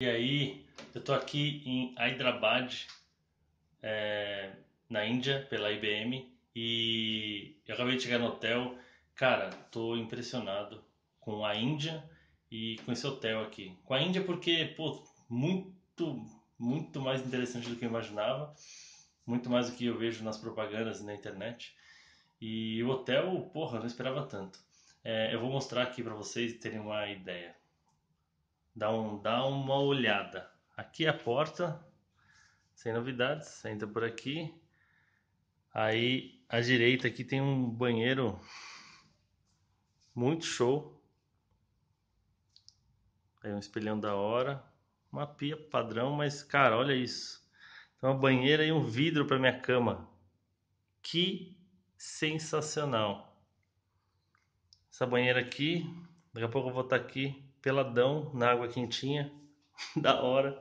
E aí, eu tô aqui em Hyderabad, é, na Índia, pela IBM, e eu acabei de chegar no hotel. Cara, tô impressionado com a Índia e com esse hotel aqui. Com a Índia porque, pô, muito, muito mais interessante do que eu imaginava, muito mais do que eu vejo nas propagandas e na internet. E o hotel, porra, não esperava tanto. É, eu vou mostrar aqui para vocês terem uma ideia dá, um, dá uma olhada. Aqui é a porta, sem novidades, entra por aqui. Aí à direita aqui tem um banheiro muito show. Aí um espelhão da hora, uma pia padrão, mas cara, olha isso. Tem uma banheira e um vidro para minha cama. Que sensacional. Essa banheira aqui, daqui a pouco eu vou estar tá aqui peladão na água quentinha, da hora.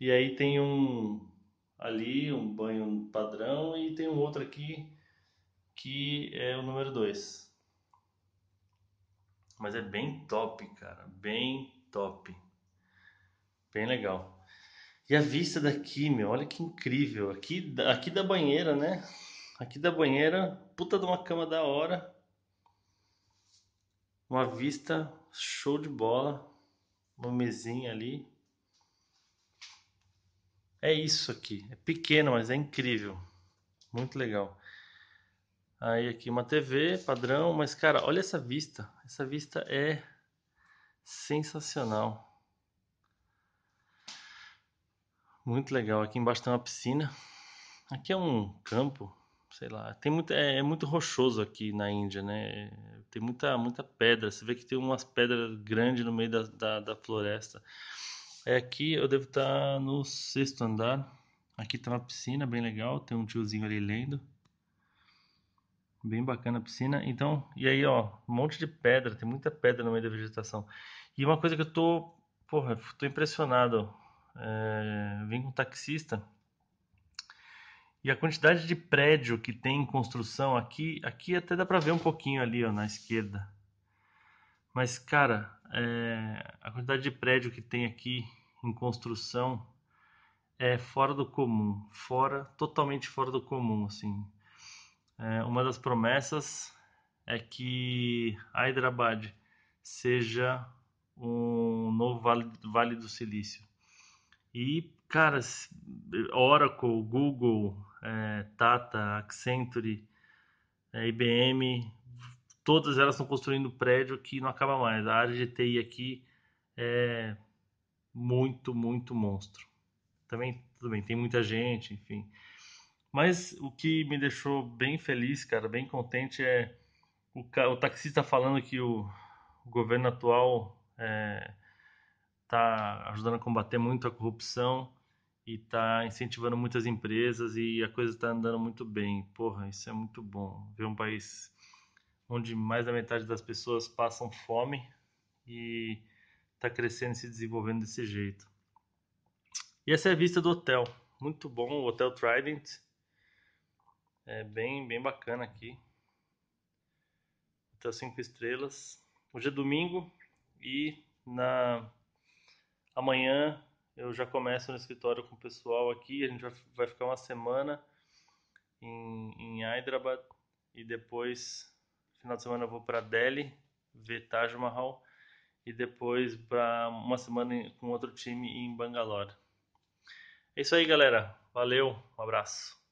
E aí tem um ali, um banho padrão, e tem um outro aqui que é o número 2. Mas é bem top, cara, bem top. Bem legal. E a vista daqui, meu, olha que incrível. Aqui, aqui da banheira, né? Aqui da banheira, puta de uma cama da hora. Uma vista Show de bola. Uma mesinha ali. É isso aqui. É pequeno, mas é incrível. Muito legal. Aí aqui uma TV padrão, mas cara, olha essa vista. Essa vista é sensacional. Muito legal. Aqui embaixo tem uma piscina. Aqui é um campo, sei lá. Tem muito, é, é muito rochoso aqui na Índia, né? Tem muita, muita pedra. Você vê que tem umas pedras grandes no meio da, da, da floresta. É aqui, eu devo estar no sexto andar. Aqui está tá uma piscina bem legal. Tem um tiozinho ali lendo. Bem bacana a piscina. Então, e aí, ó, um monte de pedra. Tem muita pedra no meio da vegetação. E uma coisa que eu tô, porra, tô impressionado. É, vim com um taxista e a quantidade de prédio que tem em construção aqui, aqui até dá para ver um pouquinho ali ó, na esquerda. Mas, cara, é... a quantidade de prédio que tem aqui em construção é fora do comum. Fora, totalmente fora do comum, assim. É, uma das promessas é que Hyderabad seja um novo Vale, vale do Silício. E, cara, Oracle, Google, é, Tata, Accenture, é, IBM, todas elas estão construindo prédio que não acaba mais. A área de TI aqui é muito, muito monstro. Também, tudo bem, tem muita gente, enfim. Mas o que me deixou bem feliz, cara, bem contente é o, o taxista falando que o, o governo atual está é, tá ajudando a combater muito a corrupção e está incentivando muitas empresas e a coisa está andando muito bem. Porra, isso é muito bom. Ver um país onde mais da metade das pessoas passam fome e está crescendo e se desenvolvendo desse jeito. E essa é a vista do hotel. Muito bom, o Hotel Trident. É bem, bem bacana aqui. Hotel 5 estrelas. Hoje é domingo e na amanhã eu já começo no escritório com o pessoal aqui, a gente vai ficar uma semana em, em Hyderabad e depois, final de semana, eu vou para Delhi ver Taj Mahal e depois para uma semana com outro time em Bangalore. É isso aí, galera. Valeu, um abraço.